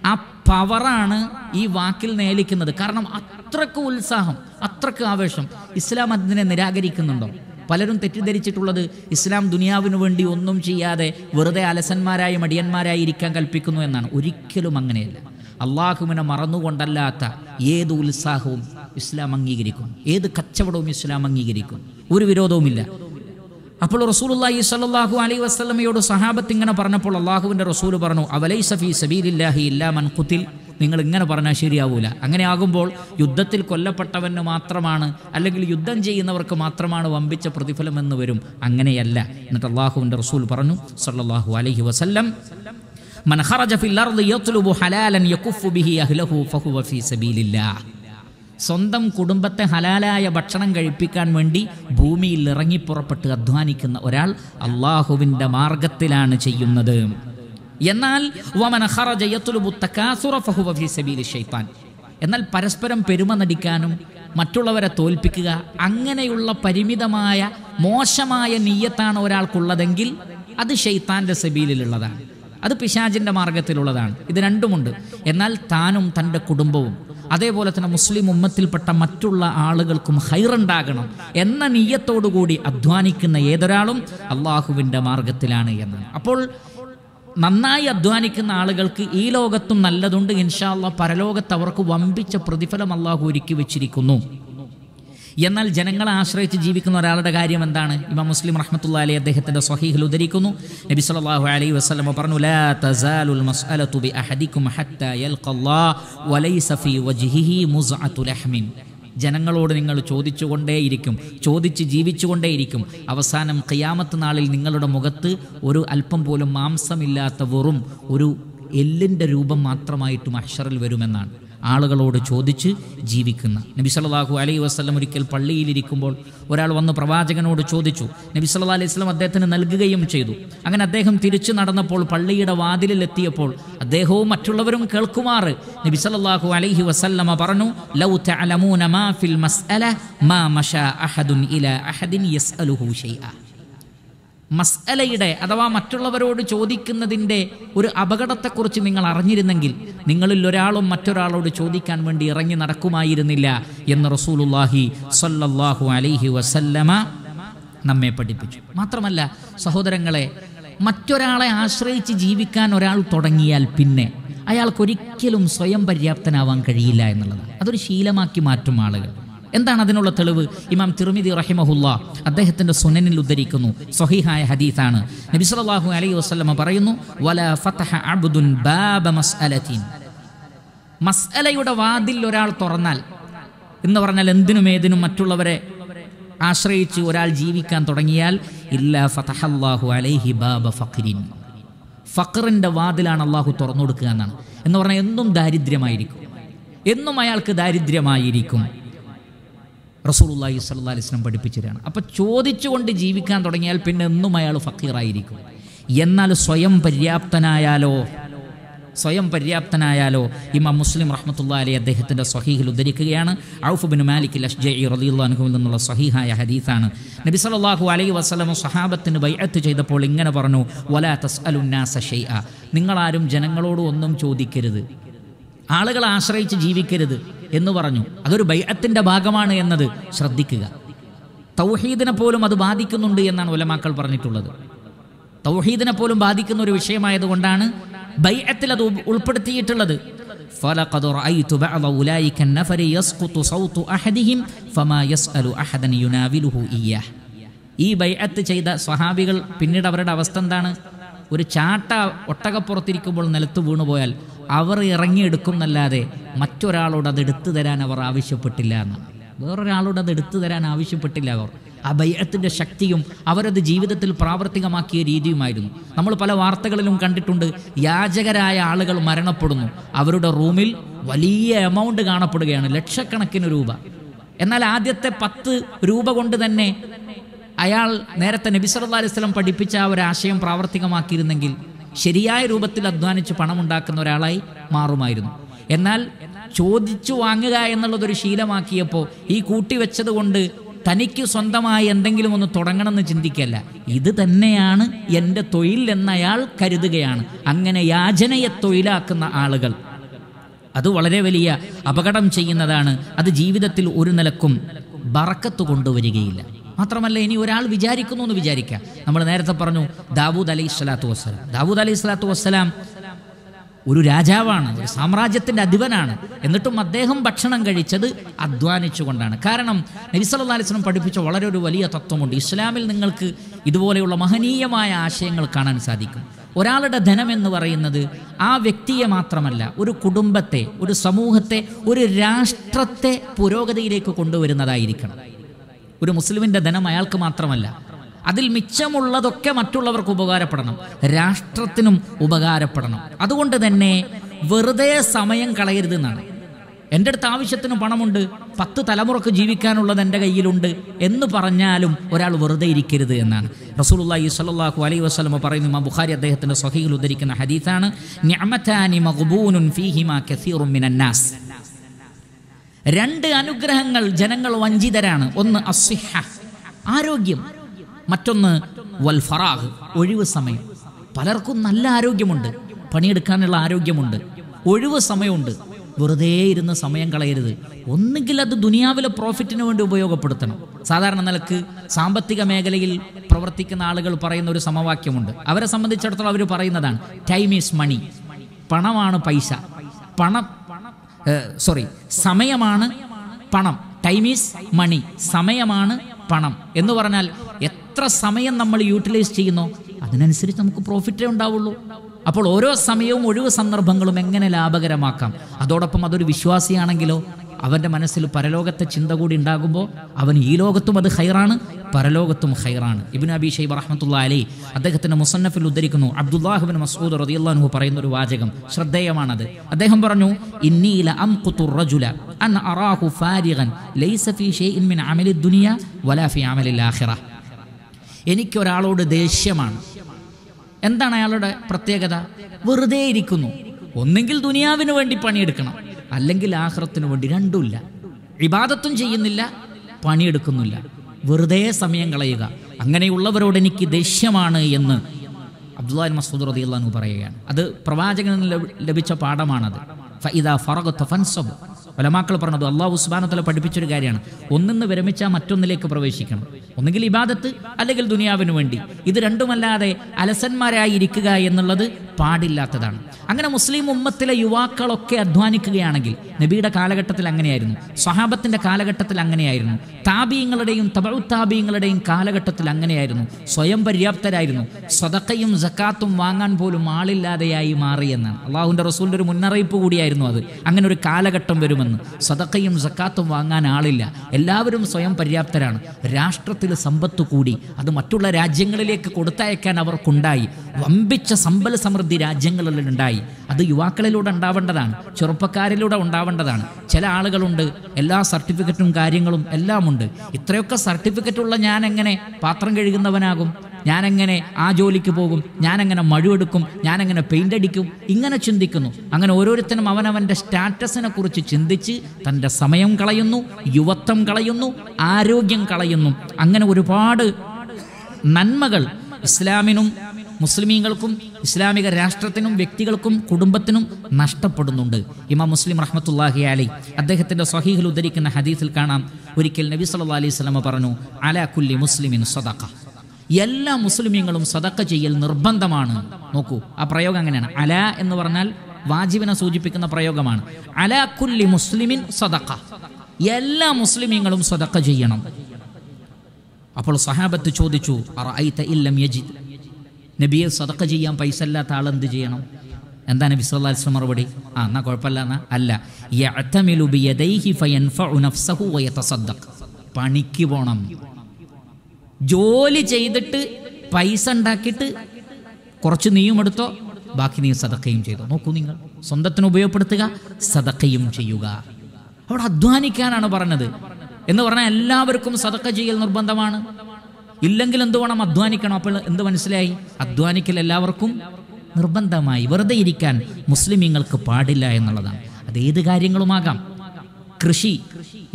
ആ പവറാണ് ഈ വാക്കിൽ നേലിക്കുന്നത് കാരണം അത്രക്ക് ഉത്സാഹം അത്രക്ക് ആവേശം ഇസ്ലാം അതിനെ നിരാകരിക്കുന്നുണ്ടോ പലരും തെറ്റിദ്ധരിച്ചിട്ടുള്ളത് ഇസ്ലാം ദുനിയാവിനു വേണ്ടി ഒന്നും ചെയ്യാതെ വെറുതെ അലസന്മാരായി മടിയന്മാരായി ഇരിക്കാൻ കൽപ്പിക്കുന്നു എന്നാണ് ഒരിക്കലും അങ്ങനെയല്ല അള്ളാഹുവിനെ മറന്നുകൊണ്ടല്ലാത്ത ഏത് ഉത്സാഹവും ഇസ്ലാം അംഗീകരിക്കും ഏത് കച്ചവടവും ഇസ്ലാം അംഗീകരിക്കും ഒരു വിരോധവുമില്ല അപ്പോൾ റസൂലുല്ലാഹി സല്ലാഹു അലൈഹി വസ്ലമയോട് സഹാബത്ത് ഇങ്ങനെ പറഞ്ഞപ്പോൾ അള്ളാഹുവിന്റെ റസൂൽ പറഞ്ഞു അവലൈ സഫി സബീലില്ലാഹി ഇല്ലാ മൻകുത്തിൽ നിങ്ങൾ ഇങ്ങനെ പറഞ്ഞാൽ ശരിയാവൂല അങ്ങനെ ആകുമ്പോൾ യുദ്ധത്തിൽ കൊല്ലപ്പെട്ടവന് മാത്രമാണ് അല്ലെങ്കിൽ യുദ്ധം ചെയ്യുന്നവർക്ക് മാത്രമാണ് വമ്പിച്ച പ്രതിഫലം എന്ന് വരും അങ്ങനെയല്ല എന്നിട്ട് അള്ളാഹുവിന്റെ റസൂൽ പറഞ്ഞു സല്ലാഹു അലൈഹി വസല്ലം മൻഹറജ ഫിൽ അർദ് യത്ലുബു ഹലാലൻ യകുഫു ബിഹി അഹ്ലഹു ഫഹുവ ഫീ സബീലില്ലാഹ് സ്വന്തം കുടുംബത്തെ ഹലാലായ ഭക്ഷണം കഴിപ്പിക്കാൻ വേണ്ടി ഭൂമിയിൽ ഇറങ്ങിപ്പുറപ്പെട്ട് അധ്വാനിക്കുന്ന ഒരാൾ അള്ളാഹുവിൻ്റെ മാർഗത്തിലാണ് ചെയ്യുന്നത് എന്നാൽ എന്നാൽ പരസ്പരം പെരുമ നടിക്കാനും മറ്റുള്ളവരെ തോൽപ്പിക്കുക അങ്ങനെയുള്ള പരിമിതമായ മോശമായ നീയത്താണ് ഒരാൾക്കുള്ളതെങ്കിൽ അത് ഷെയ്ത്താൻ്റെ സബീലിലുള്ളതാണ് അത് പിശാചിൻ്റെ മാർഗത്തിലുള്ളതാണ് ഇത് രണ്ടുമുണ്ട് എന്നാൽ താനും തൻ്റെ കുടുംബവും അതേപോലെ തന്നെ മുസ്ലിം ഉമ്മത്തിൽപ്പെട്ട മറ്റുള്ള ആളുകൾക്കും ഹൈറുണ്ടാകണം എന്ന നീയത്തോടുകൂടി അധ്വാനിക്കുന്ന ഏതൊരാളും അള്ളാഹുവിൻ്റെ മാർഗത്തിലാണ് എന്ന് അപ്പോൾ നന്നായി അധ്വാനിക്കുന്ന ആളുകൾക്ക് ഈ ലോകത്തും നല്ലതുണ്ട് ഇൻഷാല്ല പരലോകത്ത് അവർക്ക് വമ്പിച്ച പ്രതിഫലം അള്ളാഹു ഒരുക്കി വെച്ചിരിക്കുന്നു എന്നാൽ ജനങ്ങളെ ആശ്രയിച്ച് ജീവിക്കുന്ന ഒരാളുടെ കാര്യം എന്താണ് ഇമാം മുസ്ലിം റഹ്മത്തുള്ള അലി അദ്ദേഹത്തിൻ്റെ സ്വഹീഹിൽ ഉദ്ധരിക്കുന്നു നബി സല്ലാഹു അലൈഹി വസ്ലമ പറഞ്ഞു ലാ തസാലുൽ മസ്അലതു ബി വലൈസ ഫീ ജനങ്ങളോട് നിങ്ങൾ ചോദിച്ചുകൊണ്ടേയിരിക്കും ചോദിച്ച് ജീവിച്ചുകൊണ്ടേയിരിക്കും അവസാനം ഖിയാമത്ത് നാളിൽ നിങ്ങളുടെ മുഖത്ത് ഒരു അല്പം പോലും മാംസമില്ലാത്ത വെറും ഒരു എല്ലിൻ്റെ രൂപം മാത്രമായിട്ട് അക്ഷറിൽ വരുമെന്നാണ് ആളുകളോട് ചോദിച്ച് ജീവിക്കുന്ന നബി സല്ലാഹു അലൈഹി വസ്ലം ഒരിക്കൽ പള്ളിയിലിരിക്കുമ്പോൾ ഒരാൾ വന്ന് പ്രവാചകനോട് ചോദിച്ചു നബി സല്ലാ അലൈഹി സ്വലം അദ്ദേഹത്തിന് നൽകുകയും ചെയ്തു അങ്ങനെ അദ്ദേഹം തിരിച്ചു നടന്നപ്പോൾ പള്ളിയുടെ വാതിലിലെത്തിയപ്പോൾ അദ്ദേഹവും മറ്റുള്ളവരും കേൾക്കുമാർ നബി സല്ലാഹു അലൈഹി വസല്ലമ പറഞ്ഞു ലൗ തഅലമൂന മാ ഫിൽ മസ്അല മാ മശാ അഹദുൻ അഹദിൻ യസ്അലുഹു ഷൈഅ മസ്അലയുടെ അഥവാ മറ്റുള്ളവരോട് ചോദിക്കുന്നതിൻ്റെ ഒരു അപകടത്തെക്കുറിച്ച് നിങ്ങൾ അറിഞ്ഞിരുന്നെങ്കിൽ നിങ്ങളിൽ ഒരാളും മറ്റൊരാളോട് ചോദിക്കാൻ വേണ്ടി ഇറങ്ങി നടക്കുമായിരുന്നില്ല എന്ന് റസൂലുല്ലാഹി സല്ലല്ലാഹു അലൈഹി വസല്ലമ നമ്മെ പഠിപ്പിച്ചു മാത്രമല്ല സഹോദരങ്ങളെ മറ്റൊരാളെ ആശ്രയിച്ച് ജീവിക്കാൻ ഒരാൾ തുടങ്ങിയാൽ പിന്നെ അയാൾക്കൊരിക്കലും സ്വയം പര്യാപ്തനാവാൻ കഴിയില്ല എന്നുള്ളതാണ് അതൊരു ശീലമാക്കി മാറ്റും ആളുകൾ എന്താണ് അതിനുള്ള തെളിവ് ഇമാം തിരുമിതി റഹിമഹുല്ല അദ്ദേഹത്തിന്റെ സുനനിൽ ഉദ്ധരിക്കുന്നു സൊഹീഹായ ഹദീസാണ് നബി സല്ലല്ലാഹു അലൈഹി വസല്ലമ പറയുന്നു ഫതഹ അബ്ദുൻ ബാബ മസ്അലയുടെ വാതിൽ ഒരാൾ തുറന്നാൽ എന്ന് പറഞ്ഞാൽ എന്തിനും ഏതിനും മറ്റുള്ളവരെ ആശ്രയിച്ച് ഒരാൾ ജീവിക്കാൻ തുടങ്ങിയാൽ ഇല്ല അലൈഹി ബാബ വാതിലാണ് അള്ളാഹു തുറന്നു കൊടുക്കുക എന്നാണ് എന്ന് പറഞ്ഞാൽ എന്നും ദാരിദ്ര്യമായിരിക്കും എന്നും അയാൾക്ക് ദാരിദ്ര്യമായിരിക്കും റസൂലുല്ലാഹി സല്ലാ അലിസ്ലം പഠിപ്പിച്ചു തരാണ് അപ്പോൾ ചോദിച്ചുകൊണ്ട് ജീവിക്കാൻ തുടങ്ങിയാൽ പിന്നെ എന്നും അയാൾ ഫക്കീറായിരിക്കും എന്നാൽ സ്വയം പര്യാപ്തനായാലോ സ്വയം പര്യാപ്തനായാലോ ഇമാം മുസ്ലിം റഹ്മത്തുള്ള അലി അദ്ദേഹത്തിൻ്റെ സഹീഹിൽ ഉദ്ധരിക്കുകയാണ് ഔഫ് ബിൻ മാലിക് ലഷ്ജി റലിയുള്ള അനുഭവിൽ നിന്നുള്ള സഹീഹായ ഹദീസാണ് നബി സലാഹു അലൈഹി വസ്ലം സഹാബത്തിന് ബൈഅത്ത് ചെയ്തപ്പോൾ ഇങ്ങനെ പറഞ്ഞു വലാ തസ് അലുന്നാസ ഷെയ്അ നിങ്ങളാരും ജനങ്ങളോട് ഒന്നും ചോദിക്കരുത് ആളുകളെ ആശ്രയിച്ച് ജീവിക്കരുത് എന്ന് പറഞ്ഞു അതൊരു ബൈഅത്തിൻ്റെ ഭാഗമാണ് എന്നത് ശ്രദ്ധിക്കുക തൗഹീദിനെ പോലും അത് ബാധിക്കുന്നുണ്ട് എന്നാണ് ഒലമാക്കൾ പറഞ്ഞിട്ടുള്ളത് തൗഹീദിനെ പോലും ബാധിക്കുന്ന ഒരു വിഷയമായതുകൊണ്ടാണ് ബൈഅത്തിൽ അത് ഉൾപ്പെടുത്തിയിട്ടുള്ളത് ഈ ബൈഅത്ത് ചെയ്ത സ്വഹാബികൾ പിന്നീട് അവരുടെ അവസ്ഥ എന്താണ് ഒരു ചാട്ട ഒട്ടകപ്പുറത്തിരിക്കുമ്പോൾ നിലത്ത് വീണുപോയാൽ അവർ ഇറങ്ങിയെടുക്കുന്നല്ലാതെ മറ്റൊരാളോട് അത് എടുത്തു തരാൻ അവർ ആവശ്യപ്പെട്ടില്ല എന്നാണ് വേറൊരാളോട് അത് എടുത്തു തരാൻ ആവശ്യപ്പെട്ടില്ല അവർ ആ ഭയത്തിൻ്റെ ശക്തിയും അവരത് ജീവിതത്തിൽ പ്രാവർത്തികമാക്കിയ രീതിയുമായിരുന്നു നമ്മൾ പല വാർത്തകളിലും കണ്ടിട്ടുണ്ട് യാചകരായ ആളുകൾ മരണപ്പെടുന്നു അവരുടെ റൂമിൽ വലിയ എമൗണ്ട് കാണപ്പെടുകയാണ് ലക്ഷക്കണക്കിന് രൂപ എന്നാൽ ആദ്യത്തെ പത്ത് രൂപ കൊണ്ട് തന്നെ അയാൾ നേരത്തെ നബിസല്ലാ അലൈഹി സ്വലം പഠിപ്പിച്ച ആ ആശയം പ്രാവർത്തികമാക്കിയിരുന്നെങ്കിൽ ശരിയായ രൂപത്തിൽ അധ്വാനിച്ച് പണമുണ്ടാക്കുന്ന ഒരാളായി മാറുമായിരുന്നു എന്നാൽ ചോദിച്ചു വാങ്ങുക എന്നുള്ളതൊരു ശീലമാക്കിയപ്പോൾ ഈ കൂട്ടിവെച്ചത് കൊണ്ട് തനിക്ക് സ്വന്തമായി എന്തെങ്കിലും ഒന്ന് തുടങ്ങണമെന്ന് ചിന്തിക്കല്ല ഇത് തന്നെയാണ് എൻ്റെ തൊഴിൽ എന്നയാൾ കരുതുകയാണ് അങ്ങനെ യാചനയെ തൊഴിലാക്കുന്ന ആളുകൾ അത് വളരെ വലിയ അപകടം ചെയ്യുന്നതാണ് അത് ജീവിതത്തിൽ ഒരു നിലക്കും ബറക്കത്ത് കൊണ്ടുവരികയില്ല മാത്രമല്ല ഇനി ഒരാൾ വിചാരിക്കുന്നു എന്ന് വിചാരിക്കുക നമ്മൾ നേരത്തെ പറഞ്ഞു ദാവൂദ് അലൈഹി സ്വലാത്തു വസ്സലാം ദാവൂദ് അലൈഹി സ്വലാത്തു വസ്സലാം ഒരു രാജാവാണ് ഒരു സാമ്രാജ്യത്തിൻ്റെ അധിപനാണ് എന്നിട്ടും അദ്ദേഹം ഭക്ഷണം കഴിച്ചത് അധ്വാനിച്ചുകൊണ്ടാണ് കാരണം നബിസല്ലാ പഠിപ്പിച്ച വളരെ ഒരു വലിയ തത്വമുണ്ട് ഇസ്ലാമിൽ നിങ്ങൾക്ക് ഇതുപോലെയുള്ള മഹനീയമായ ആശയങ്ങൾ കാണാൻ സാധിക്കും ഒരാളുടെ ധനം എന്ന് പറയുന്നത് ആ വ്യക്തിയെ മാത്രമല്ല ഒരു കുടുംബത്തെ ഒരു സമൂഹത്തെ ഒരു രാഷ്ട്രത്തെ പുരോഗതിയിലേക്ക് കൊണ്ടുവരുന്നതായിരിക്കണം ഒരു മുസ്ലിമിൻ്റെ ധനം അയാൾക്ക് മാത്രമല്ല അതിൽ മിച്ചമുള്ളതൊക്കെ മറ്റുള്ളവർക്ക് ഉപകാരപ്പെടണം രാഷ്ട്രത്തിനും ഉപകാരപ്പെടണം അതുകൊണ്ട് തന്നെ വെറുതെ സമയം കളയരുതെന്നാണ് എൻ്റെ അടുത്ത് ആവശ്യത്തിന് പണമുണ്ട് പത്ത് തലമുറക്ക് ജീവിക്കാനുള്ളത് എൻ്റെ കയ്യിലുണ്ട് എന്ന് പറഞ്ഞാലും ഒരാൾ വെറുതെ ഇരിക്കരുത് എന്നാണ് റസൂലുള്ളാഹി സ്വല്ലല്ലാഹു അലൈഹി വസ്ലമ പറയുന്ന ഇമാം ബുഖാരി അദ്ദേഹത്തിൻ്റെ സ്വഹീൽ ഉദ്ധരിക്കുന്ന ഹദീസാണ് ഫീഹിമാ രണ്ട് അനുഗ്രഹങ്ങൾ ജനങ്ങൾ വഞ്ചിതരാണ് ഒന്ന് അസിഹ ആരോഗ്യം മറ്റൊന്ന് വൽ ഫറാഹ് ഒഴിവ് സമയം പലർക്കും നല്ല ആരോഗ്യമുണ്ട് പണിയെടുക്കാനുള്ള ആരോഗ്യമുണ്ട് ഒഴിവ് സമയമുണ്ട് വെറുതെ ഇരുന്ന് സമയം കളയരുത് ഒന്നുകിൽ അത് ദുനിയാവിലെ പ്രോഫിറ്റിന് വേണ്ടി ഉപയോഗപ്പെടുത്തണം സാധാരണ നിലക്ക് സാമ്പത്തിക മേഖലയിൽ പ്രവർത്തിക്കുന്ന ആളുകൾ പറയുന്ന ഒരു സമവാക്യമുണ്ട് അവരെ സംബന്ധിച്ചിടത്തോളം അവർ പറയുന്നതാണ് ടൈം ഈസ് മണി പണമാണ് പൈസ പണം സോറി സമയമാണ് പണം ടൈം ഈസ് മണി സമയമാണ് പണം എന്ന് പറഞ്ഞാൽ എത്ര സമയം നമ്മൾ യൂട്ടിലൈസ് ചെയ്യുന്നു അതിനനുസരിച്ച് നമുക്ക് പ്രോഫിറ്റേ ഉണ്ടാവുള്ളൂ അപ്പോൾ ഓരോ സമയവും ഒഴിവ് സന്ദർഭങ്ങളും എങ്ങനെ ലാഭകരമാക്കാം അതോടൊപ്പം അതൊരു വിശ്വാസിയാണെങ്കിലോ അവൻ്റെ മനസ്സിൽ പരലോകത്തെ ചിന്ത കൂടി ഉണ്ടാകുമ്പോൾ അവൻ ഈ ലോകത്തും അത് ഹൈറാണ് പരലോകത്തും ഹൈറാണ് ഇബിൻ അബി ഷൈബ് റഹ്മത്തുള്ള അലി അദ്ദേഹത്തിൻ്റെ മുസന്നഫിൽ ഉദ്ധരിക്കുന്നു അബ്ദുല്ലാഹുബിൻ മസൂദ് റതിയുള്ള പറയുന്ന ഒരു വാചകം ശ്രദ്ധേയമാണത് അദ്ദേഹം പറഞ്ഞു ഇന്നീല അം കുത്തുറജുല അൻ അറാഹു ഫാരിഗൻ ലൈസ ഫീ ഷൈഇൻ മിൻ അമലി ദുനിയ വലാ ഫീ അമലിൽ ആഖിറ എനിക്കൊരാളോട് ദേഷ്യമാണ് എന്താണ് അയാളുടെ പ്രത്യേകത വെറുതെ ഇരിക്കുന്നു ഒന്നെങ്കിൽ ദുനിയാവിന് വേണ്ടി പണിയെടുക്കണം അല്ലെങ്കിൽ ആഹ്റത്തിന് വേണ്ടി രണ്ടുമില്ല വിവാദത്തും ചെയ്യുന്നില്ല പണിയെടുക്കുന്നില്ല വെറുതെ സമയം കളയുക അങ്ങനെയുള്ളവരോട് എനിക്ക് ദേഷ്യമാണ് എന്ന് അബ്ദുല്ലാൻ മസൂദ് റദിയുള്ളു പറയുകയാണ് അത് പ്രവാചകനിൽ ലഭിച്ച പാഠമാണത് ഒലമാക്കൾ പറഞ്ഞത് അള്ളാഹു ഉസ്ബാനത്തല പഠിപ്പിച്ചൊരു കാര്യമാണ് ഒന്നിന്ന് വിരമിച്ചാൽ മറ്റൊന്നിലേക്ക് പ്രവേശിക്കണം ഒന്നുകിൽ ഇബാദത്ത് അല്ലെങ്കിൽ ദുനിയാവിന് വേണ്ടി ഇത് രണ്ടുമല്ലാതെ അലസന്മാരായി ഇരിക്കുക എന്നുള്ളത് പാടില്ലാത്തതാണ് അങ്ങനെ മുസ്ലിം ഉമ്മത്തിലെ യുവാക്കളൊക്കെ അധ്വാനിക്കുകയാണെങ്കിൽ നബിയുടെ കാലഘട്ടത്തിൽ അങ്ങനെയായിരുന്നു സ്വഹാബത്തിൻ്റെ കാലഘട്ടത്തിൽ അങ്ങനെയായിരുന്നു താബീങ്ങളുടെയും തബഴുത്താബീങ്ങളുടെയും കാലഘട്ടത്തിൽ അങ്ങനെയായിരുന്നു സ്വയം പര്യാപ്തരായിരുന്നു സ്വതക്കയും ജക്കാത്തും വാങ്ങാൻ പോലും ആളില്ലാതെയായി മാറിയെന്നാണ് അള്ളാഹുവിൻ്റെ റസൂലിൻ്റെ ഒരു മുന്നറിയിപ്പ് കൂടിയായിരുന്നു അത് അങ്ങനെ ഒരു കാലഘട്ടം വരുമെന്ന് സ്വതക്കയും ജക്കാത്തും വാങ്ങാൻ ആളില്ല എല്ലാവരും സ്വയം പര്യാപ്തരാണ് രാഷ്ട്രത്തിൽ സമ്പത്ത് കൂടി അത് മറ്റുള്ള രാജ്യങ്ങളിലേക്ക് കൊടുത്തയക്കാൻ അവർക്കുണ്ടായി വമ്പിച്ച സമ്പൽ സമൃദ്ധി സമൃദ്ധി രാജ്യങ്ങളിൽ ഉണ്ടായി അത് യുവാക്കളിലൂടെ ഉണ്ടാവേണ്ടതാണ് ചെറുപ്പക്കാരിലൂടെ ഉണ്ടാവേണ്ടതാണ് ചില ആളുകളുണ്ട് എല്ലാ സർട്ടിഫിക്കറ്റും കാര്യങ്ങളും എല്ലാമുണ്ട് ഇത്രയൊക്കെ സർട്ടിഫിക്കറ്റുള്ള ഞാൻ എങ്ങനെ പാത്രം കഴുകുന്നവനാകും ഞാനെങ്ങനെ ആ ജോലിക്ക് പോകും ഞാനെങ്ങനെ മഴുവെടുക്കും ഞാനെങ്ങനെ പെയിൻ്റ് അടിക്കും ഇങ്ങനെ ചിന്തിക്കുന്നു അങ്ങനെ ഓരോരുത്തരും അവനവൻ്റെ സ്റ്റാറ്റസിനെ കുറിച്ച് ചിന്തിച്ച് തൻ്റെ സമയം കളയുന്നു യുവത്വം കളയുന്നു ആരോഗ്യം കളയുന്നു അങ്ങനെ ഒരുപാട് നന്മകൾ ഇസ്ലാമിനും മുസ്ലിമീങ്ങൾക്കും ഇസ്ലാമിക രാഷ്ട്രത്തിനും വ്യക്തികൾക്കും കുടുംബത്തിനും നഷ്ടപ്പെടുന്നുണ്ട് ഇമാം മുസ്ലിം റഹ്മത്തുല്ലാഹി അലി അദ്ദേഹത്തിൻ്റെ സഹീഹിൽ ഉദ്ധരിക്കുന്ന ഹദീസിൽ കാണാം ഒരിക്കൽ നബി സല്ലാ അലൈഹി സ്വലമ പറഞ്ഞു അലാ കുല്ലി മുസ്ലിമിൻ സദക്ക എല്ലാ മുസ്ലിമീങ്ങളും സദക്ക ചെയ്യൽ നിർബന്ധമാണ് നോക്കൂ ആ പ്രയോഗം അങ്ങനെയാണ് അല എന്ന് പറഞ്ഞാൽ വാജിബിനെ സൂചിപ്പിക്കുന്ന പ്രയോഗമാണ് അലാ കുല്ലി മുസ്ലിമിൻ സദക്ക എല്ലാ മുസ്ലിമീങ്ങളും സദക്ക ചെയ്യണം അപ്പോൾ സഹാബത്ത് ചോദിച്ചു ഇല്ലം യജിദ് നബിയെ സതക്ക ചെയ്യാൻ പൈസ ഇല്ലാത്ത എന്ത് ചെയ്യണം എന്താണ് നബി സല്ലാ മറുപടി ആ എന്നാ കുഴപ്പമില്ല എന്നാ അല്ല പണിക്ക് പോണം ജോലി ചെയ്തിട്ട് പൈസ ഉണ്ടാക്കിയിട്ട് കുറച്ച് നീയും എടുത്തോ ബാക്കി നീ സതക്കയും ചെയ്തു നോക്കൂ നിങ്ങൾ സ്വന്തത്തിന് ഉപയോഗപ്പെടുത്തുക സതക്കയും ചെയ്യുക അവിടെ അധ്വാനിക്കാനാണ് പറഞ്ഞത് എന്ന് പറഞ്ഞാൽ എല്ലാവർക്കും സതക്ക ചെയ്യൽ നിർബന്ധമാണ് ഇല്ലെങ്കിൽ വേണം അധ്വാനിക്കണം അപ്പോൾ എന്ത് മനസ്സിലായി അധ്വാനിക്കൽ എല്ലാവർക്കും നിർബന്ധമായി വെറുതെ ഇരിക്കാൻ മുസ്ലിമീങ്ങൾക്ക് പാടില്ല എന്നുള്ളതാണ് അത് ഏത് കാര്യങ്ങളുമാകാം കൃഷി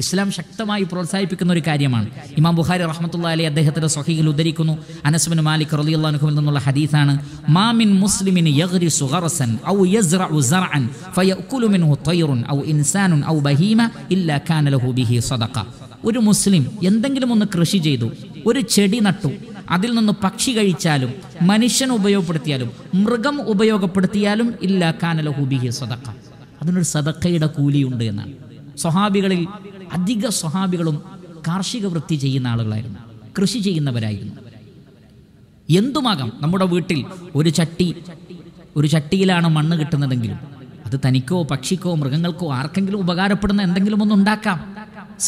ഇസ്ലാം ശക്തമായി പ്രോത്സാഹിപ്പിക്കുന്ന ഒരു കാര്യമാണ് ഇമാം ബുഹാരി റഹമത്തുള്ള അലി അദ്ദേഹത്തിന്റെ സ്വഹീൽ ഉദ്ധരിക്കുന്നു അനസ്ബിൻ മാലിക് റലിയുല്ലാഹുവിൽ നിന്നുള്ള ഹദീസാണ് മാമിൻ മുസ്ലിമിൻ യഗ്രി സുഗറസൻ ഔ യസ്റഉ സറഅൻ ഫയഅകുലു മിൻഹു തൈറുൻ ഔ ഇൻസാനുൻ ഔ ബഹീമ ഇല്ലാ കാന ലഹു ബിഹി സദഖ ഒരു മുസ്ലിം എന്തെങ്കിലും ഒന്ന് കൃഷി ചെയ്തു ഒരു ചെടി നട്ടു അതിൽ നിന്ന് പക്ഷി കഴിച്ചാലും മനുഷ്യൻ ഉപയോഗപ്പെടുത്തിയാലും മൃഗം ഉപയോഗപ്പെടുത്തിയാലും ഇല്ല കാനല ഹുബിഹി സദക്ക അതിനൊരു സദക്കയുടെ കൂലിയുണ്ട് എന്നാണ് സ്വഹാബികളിൽ അധിക സ്വഹാബികളും കാർഷിക വൃത്തി ചെയ്യുന്ന ആളുകളായിരുന്നു കൃഷി ചെയ്യുന്നവരായിരുന്നു എന്തുമാകാം നമ്മുടെ വീട്ടിൽ ഒരു ചട്ടി ഒരു ചട്ടിയിലാണ് മണ്ണ് കിട്ടുന്നതെങ്കിലും അത് തനിക്കോ പക്ഷിക്കോ മൃഗങ്ങൾക്കോ ആർക്കെങ്കിലും ഉപകാരപ്പെടുന്ന എന്തെങ്കിലും ഒന്നുണ്ടാക്കാം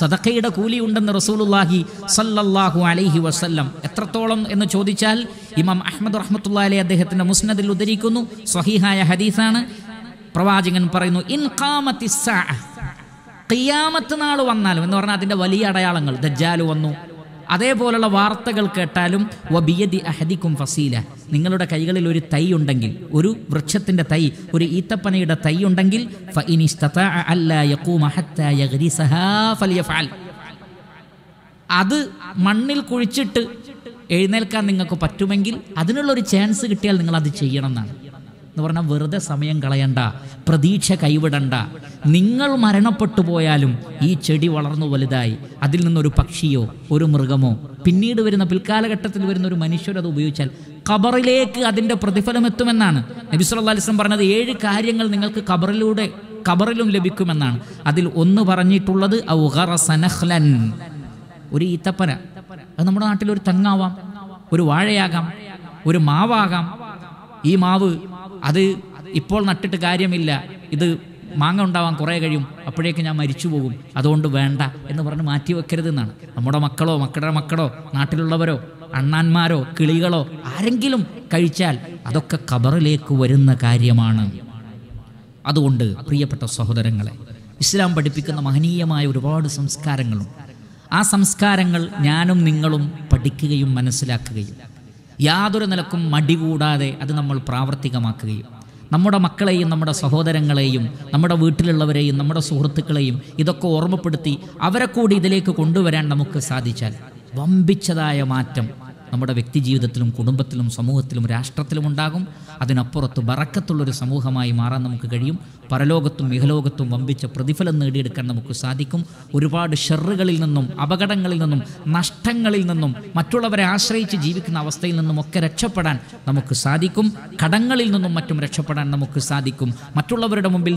സദക്കയുടെ കൂലിയുണ്ടെന്ന് റസൂലുല്ലാഹി സല്ലല്ലാഹു അലൈഹി വസല്ലം എത്രത്തോളം എന്ന് ചോദിച്ചാൽ ഇമാം അഹമ്മദ് റഹ്മത്തുള്ള അലി അദ്ദേഹത്തിൻ്റെ മുസ്നദിൽ ഉദ്ധരിക്കുന്നു സ്വഹീഹായ ഹദീസാണ് പ്രവാചകൻ പറയുന്നു ഇൻ കാമത്തി ഖിയാമത്ത് നാൾ വന്നാലും എന്ന് പറഞ്ഞാൽ അതിൻ്റെ വലിയ അടയാളങ്ങൾ ദജ്ജാലു വന്നു അതേപോലുള്ള വാർത്തകൾ കേട്ടാലും വബിയതി അഹദിക്കും ഫസീല നിങ്ങളുടെ കൈകളിൽ ഒരു തൈ ഉണ്ടെങ്കിൽ ഒരു വൃക്ഷത്തിൻ്റെ തൈ ഒരു ഈത്തപ്പനയുടെ തൈ ഉണ്ടെങ്കിൽ അത് മണ്ണിൽ കുഴിച്ചിട്ട് എഴുന്നേൽക്കാൻ നിങ്ങൾക്ക് പറ്റുമെങ്കിൽ അതിനുള്ളൊരു ചാൻസ് കിട്ടിയാൽ നിങ്ങൾ അത് ചെയ്യണം എന്നാണ് എന്ന് പറഞ്ഞാൽ വെറുതെ സമയം കളയണ്ട പ്രതീക്ഷ കൈവിടണ്ട നിങ്ങൾ മരണപ്പെട്ടു പോയാലും ഈ ചെടി വളർന്നു വലുതായി അതിൽ നിന്നൊരു പക്ഷിയോ ഒരു മൃഗമോ പിന്നീട് വരുന്ന പിൽക്കാലഘട്ടത്തിൽ വരുന്ന ഒരു മനുഷ്യരത് ഉപയോഗിച്ചാൽ ഖബറിലേക്ക് അതിൻ്റെ പ്രതിഫലം എത്തുമെന്നാണ് നബി സല്ലാ പറഞ്ഞത് ഏഴ് കാര്യങ്ങൾ നിങ്ങൾക്ക് ഖബറിലൂടെ ഖബറിലും ലഭിക്കുമെന്നാണ് അതിൽ ഒന്ന് പറഞ്ഞിട്ടുള്ളത് ഒരു ഈത്തപ്പന അത് നമ്മുടെ നാട്ടിൽ ഒരു തെങ്ങാവാം ഒരു വാഴയാകാം ഒരു മാവാകാം ഈ മാവ് അത് ഇപ്പോൾ നട്ടിട്ട് കാര്യമില്ല ഇത് മാങ്ങ ഉണ്ടാവാൻ കുറേ കഴിയും അപ്പോഴേക്ക് ഞാൻ മരിച്ചു പോകും അതുകൊണ്ട് വേണ്ട എന്ന് പറഞ്ഞ് മാറ്റി വെക്കരുതെന്നാണ് നമ്മുടെ മക്കളോ മക്കളുടെ മക്കളോ നാട്ടിലുള്ളവരോ അണ്ണാന്മാരോ കിളികളോ ആരെങ്കിലും കഴിച്ചാൽ അതൊക്കെ കബറിലേക്ക് വരുന്ന കാര്യമാണ് അതുകൊണ്ട് പ്രിയപ്പെട്ട സഹോദരങ്ങളെ ഇസ്ലാം പഠിപ്പിക്കുന്ന മഹനീയമായ ഒരുപാട് സംസ്കാരങ്ങളും ആ സംസ്കാരങ്ങൾ ഞാനും നിങ്ങളും പഠിക്കുകയും മനസ്സിലാക്കുകയും യാതൊരു നിലക്കും മടി കൂടാതെ അത് നമ്മൾ പ്രാവർത്തികമാക്കുകയും നമ്മുടെ മക്കളെയും നമ്മുടെ സഹോദരങ്ങളെയും നമ്മുടെ വീട്ടിലുള്ളവരെയും നമ്മുടെ സുഹൃത്തുക്കളെയും ഇതൊക്കെ ഓർമ്മപ്പെടുത്തി അവരെ കൂടി ഇതിലേക്ക് കൊണ്ടുവരാൻ നമുക്ക് സാധിച്ചാൽ വമ്പിച്ചതായ മാറ്റം നമ്മുടെ വ്യക്തി ജീവിതത്തിലും കുടുംബത്തിലും സമൂഹത്തിലും രാഷ്ട്രത്തിലും ഉണ്ടാകും അതിനപ്പുറത്ത് വറക്കത്തുള്ളൊരു സമൂഹമായി മാറാൻ നമുക്ക് കഴിയും പരലോകത്തും ഇഹലോകത്തും വമ്പിച്ച പ്രതിഫലം നേടിയെടുക്കാൻ നമുക്ക് സാധിക്കും ഒരുപാട് ഷെറുകളിൽ നിന്നും അപകടങ്ങളിൽ നിന്നും നഷ്ടങ്ങളിൽ നിന്നും മറ്റുള്ളവരെ ആശ്രയിച്ച് ജീവിക്കുന്ന അവസ്ഥയിൽ നിന്നും ഒക്കെ രക്ഷപ്പെടാൻ നമുക്ക് സാധിക്കും കടങ്ങളിൽ നിന്നും മറ്റും രക്ഷപ്പെടാൻ നമുക്ക് സാധിക്കും മറ്റുള്ളവരുടെ മുമ്പിൽ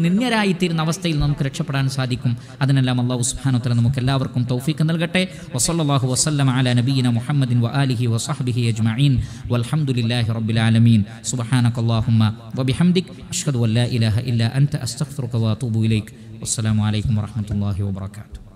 തീരുന്ന അവസ്ഥയിൽ നമുക്ക് രക്ഷപ്പെടാൻ സാധിക്കും അതിനെല്ലാം അള്ളാഹു സുഹാനോത്തല നമുക്ക് എല്ലാവർക്കും തൗഫീക്ക് നൽകട്ടെ വസല്ലാഹു വസ്ലം അല നബീന മുഹമ്മദിൻ വ ആലിഹി വസ് وصحبه أجمعين والحمد لله رب العالمين سبحانك اللهم وبحمدك أشهد أن لا إله إلا أنت أستغفرك وأتوب إليك والسلام عليكم ورحمة الله وبركاته